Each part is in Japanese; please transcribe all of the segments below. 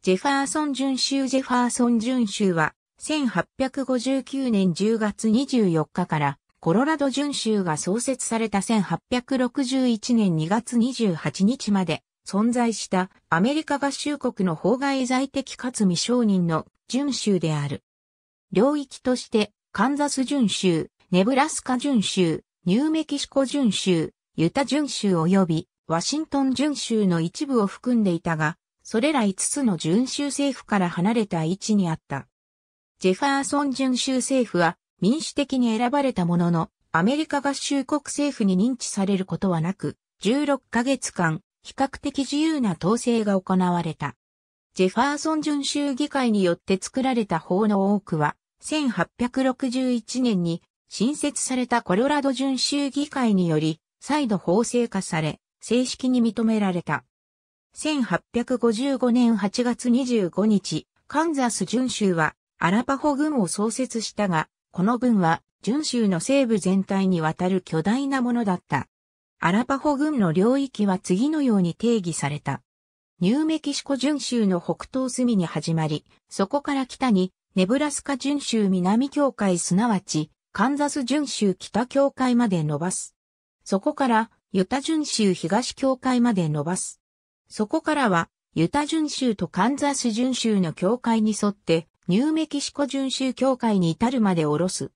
ジェファーソン巡州ジェファーソン巡州は、1859年10月24日から、コロラド巡州が創設された1861年2月28日まで、存在したアメリカ合衆国の法外在的かつ未承認の巡州である。領域として、カンザス巡州、ネブラスカ巡州、ニューメキシコ巡州、ユタ巡州及びワシントン巡州の一部を含んでいたが、それら5つの準州政府から離れた位置にあった。ジェファーソン準州政府は民主的に選ばれたものの、アメリカ合衆国政府に認知されることはなく、16ヶ月間、比較的自由な統制が行われた。ジェファーソン準州議会によって作られた法の多くは、1861年に新設されたコロラド準州議会により、再度法制化され、正式に認められた。1855年8月25日、カンザス巡州はアラパホ軍を創設したが、この軍は巡州の西部全体にわたる巨大なものだった。アラパホ軍の領域は次のように定義された。ニューメキシコ巡州の北東隅に始まり、そこから北にネブラスカ巡州南境界すなわち、カンザス巡州北境界まで伸ばす。そこからユタ巡州東境界まで伸ばす。そこからは、ユタ準州とカンザス準州の境界に沿って、ニューメキシコ準州境界に至るまで下ろす。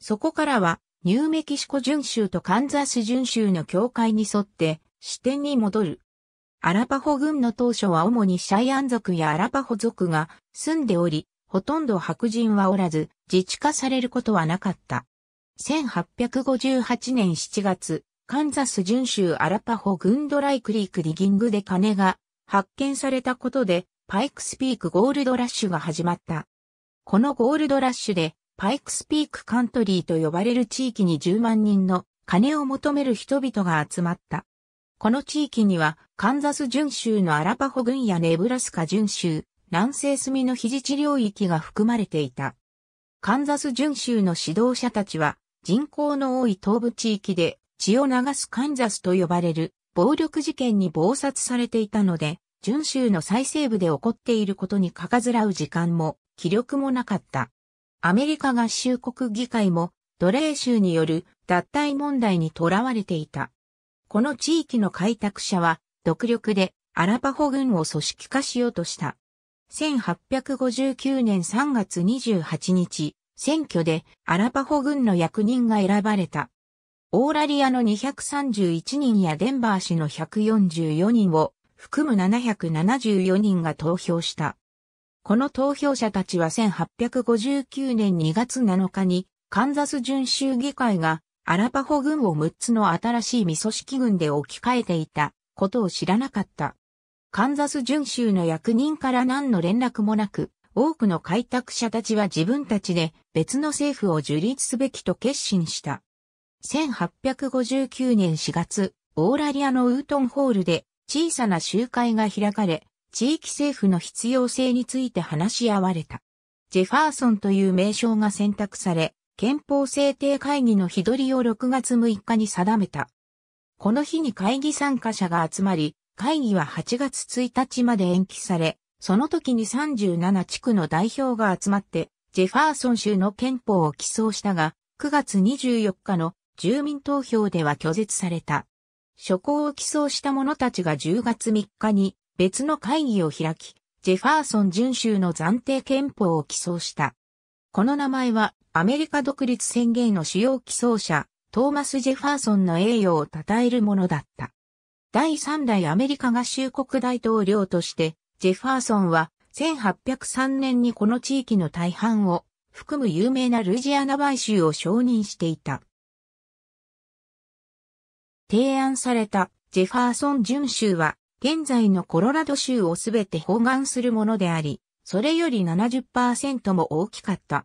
そこからは、ニューメキシコ準州とカンザス準州の境界に沿って、支点に戻る。アラパホ軍の当初は主にシャイアン族やアラパホ族が住んでおり、ほとんど白人はおらず、自治化されることはなかった。1858年7月、カンザス準州アラパホ軍ドライクリークディギングで金が発見されたことで、パイクスピークゴールドラッシュが始まった。このゴールドラッシュで、パイクスピークカントリーと呼ばれる地域に10万人の金を求める人々が集まった。この地域には、カンザス準州のアラパホ軍やネブラスカ準州、南西隅の肘地領域が含まれていた。カンザス準州の指導者たちは、人口の多い東部地域で血を流すカンザスと呼ばれる暴力事件に暴殺されていたので、準州の最西部で起こっていることにかかずらう時間も気力もなかった。アメリカ合衆国議会も奴隷州による脱退問題にとらわれていた。この地域の開拓者は独力でアラパホ軍を組織化しようとした。1859年3月28日、選挙でアラパホ軍の役人が選ばれた。オーラリアの231人やデンバー市の144人を含む774人が投票した。この投票者たちは1859年2月7日にカンザス準州議会がアラパホ軍を6つの新しい未組織軍で置き換えていたことを知らなかった。カンザス準州の役人から何の連絡もなく、多くの開拓者たちは自分たちで別の政府を樹立すべきと決心した。1859年4月、オーラリアのウートンホールで小さな集会が開かれ、地域政府の必要性について話し合われた。ジェファーソンという名称が選択され、憲法制定会議の日取りを6月6日に定めた。この日に会議参加者が集まり、会議は8月1日まで延期され、その時に37地区の代表が集まって、ジェファーソン州の憲法を起草したが、9月24日の住民投票では拒絶された。諸行を起草した者たちが10月3日に別の会議を開き、ジェファーソン準州の暫定憲法を起草した。この名前はアメリカ独立宣言の主要起草者、トーマス・ジェファーソンの栄誉を称えるものだった。第3代アメリカ合衆国大統領として、ジェファーソンは1803年にこの地域の大半を含む有名なルイジアナ買収を承認していた。提案されたジェファーソン準州は現在のコロラド州をすべて包含するものであり、それより70%も大きかった。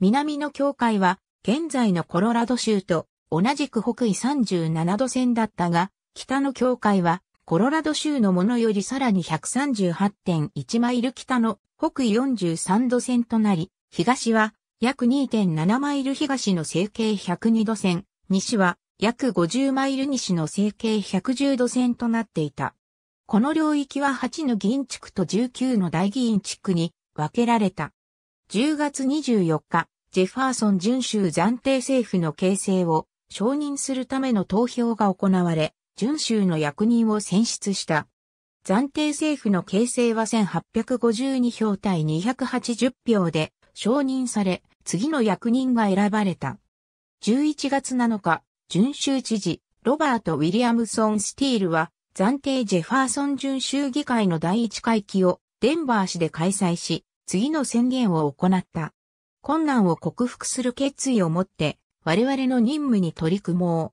南の境界は現在のコロラド州と同じく北緯37度線だったが、北の境界はコロラド州のものよりさらに138.1マイル北の北緯43度線となり、東は約2.7マイル東の整形102度線、西は約50マイル西の整形110度線となっていた。この領域は8の銀地区と19の大銀地区に分けられた。10月24日、ジェファーソン準州暫定政府の形成を承認するための投票が行われ、準州の役人を選出した。暫定政府の形成は1852票対280票で承認され、次の役人が選ばれた。11月7日、準州知事、ロバート・ウィリアムソン・スティールは、暫定ジェファーソン準州議会の第一会期をデンバー市で開催し、次の宣言を行った。困難を克服する決意を持って、我々の任務に取り組もう。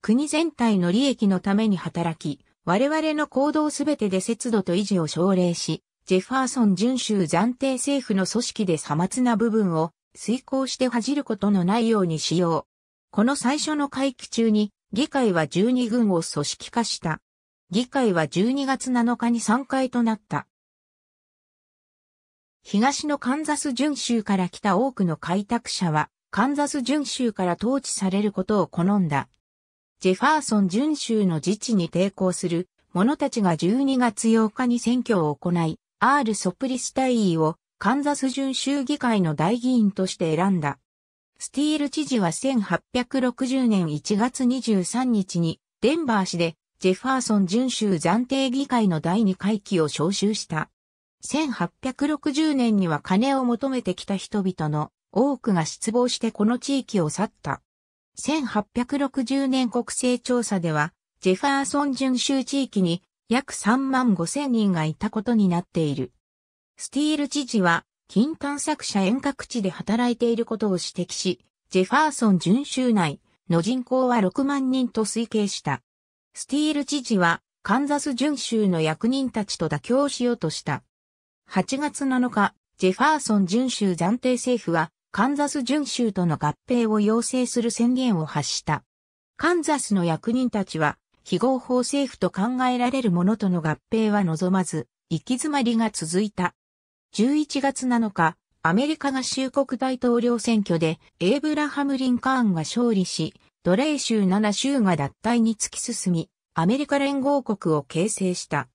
国全体の利益のために働き、我々の行動すべてで節度と維持を奨励し、ジェファーソン準州暫定政府の組織でさまつな部分を遂行して恥じることのないようにしよう。この最初の会期中に、議会は12軍を組織化した。議会は12月7日に3回となった。東のカンザス準州から来た多くの開拓者は、カンザス準州から統治されることを好んだ。ジェファーソン準州の自治に抵抗する者たちが12月8日に選挙を行い、アール・ソプリスタイーをカンザス準州議会の大議員として選んだ。スティール知事は1860年1月23日に、デンバー市で、ジェファーソン巡州暫定議会の第2回期を招集した。1860年には金を求めてきた人々の多くが失望してこの地域を去った。1860年国勢調査では、ジェファーソン巡州地域に約3万5千人がいたことになっている。スティール知事は金探索者遠隔地で働いていることを指摘し、ジェファーソン巡州内の人口は6万人と推計した。スティール知事は、カンザス巡州の役人たちと妥協しようとした。8月7日、ジェファーソン巡州暫定政府は、カンザス巡州との合併を要請する宣言を発した。カンザスの役人たちは、非合法政府と考えられるものとの合併は望まず、行き詰まりが続いた。11月7日、アメリカ合衆国大統領選挙でエイブラハム・リンカーンが勝利し、奴隷州7州が脱退に突き進み、アメリカ連合国を形成した。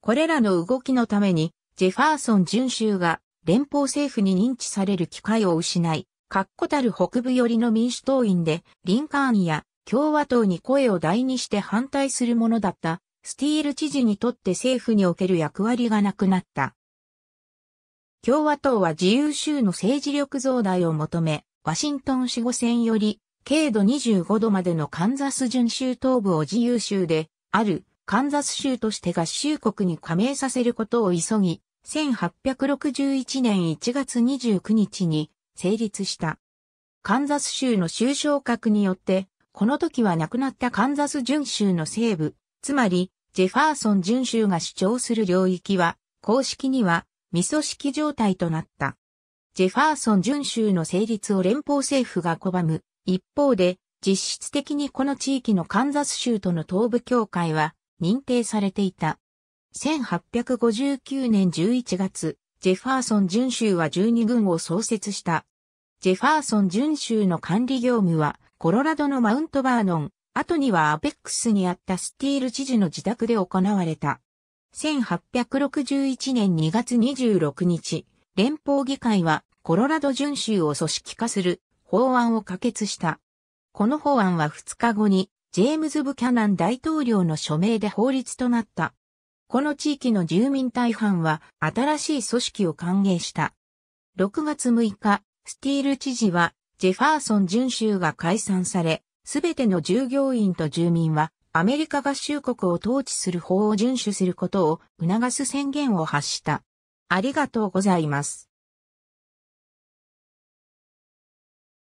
これらの動きのために、ジェファーソン準州が連邦政府に認知される機会を失い、確固たる北部寄りの民主党員で、リンカーンや共和党に声を大にして反対するものだった、スティール知事にとって政府における役割がなくなった。共和党は自由州の政治力増大を求め、ワシントン市五選より、軽度25度までのカンザス準州東部を自由州で、ある、カンザス州として合衆国に加盟させることを急ぎ、1861年1月29日に成立した。カンザス州の州昇格によって、この時は亡くなったカンザス準州の西部、つまり、ジェファーソン準州が主張する領域は、公式には味噌式状態となった。ジェファーソン準州の成立を連邦政府が拒む。一方で、実質的にこの地域のカンザス州との東部境界は認定されていた。1859年11月、ジェファーソン準州は12軍を創設した。ジェファーソン準州の管理業務は、コロラドのマウントバーノン、後にはアペックスにあったスティール知事の自宅で行われた。1861年2月26日、連邦議会はコロラド巡州を組織化する法案を可決した。この法案は2日後にジェームズ・ブキャナン大統領の署名で法律となった。この地域の住民大半は新しい組織を歓迎した。6月6日、スティール知事はジェファーソン巡州が解散され、すべての従業員と住民はアメリカ合衆国を統治する法を遵守することを促す宣言を発した。ありがとうございます。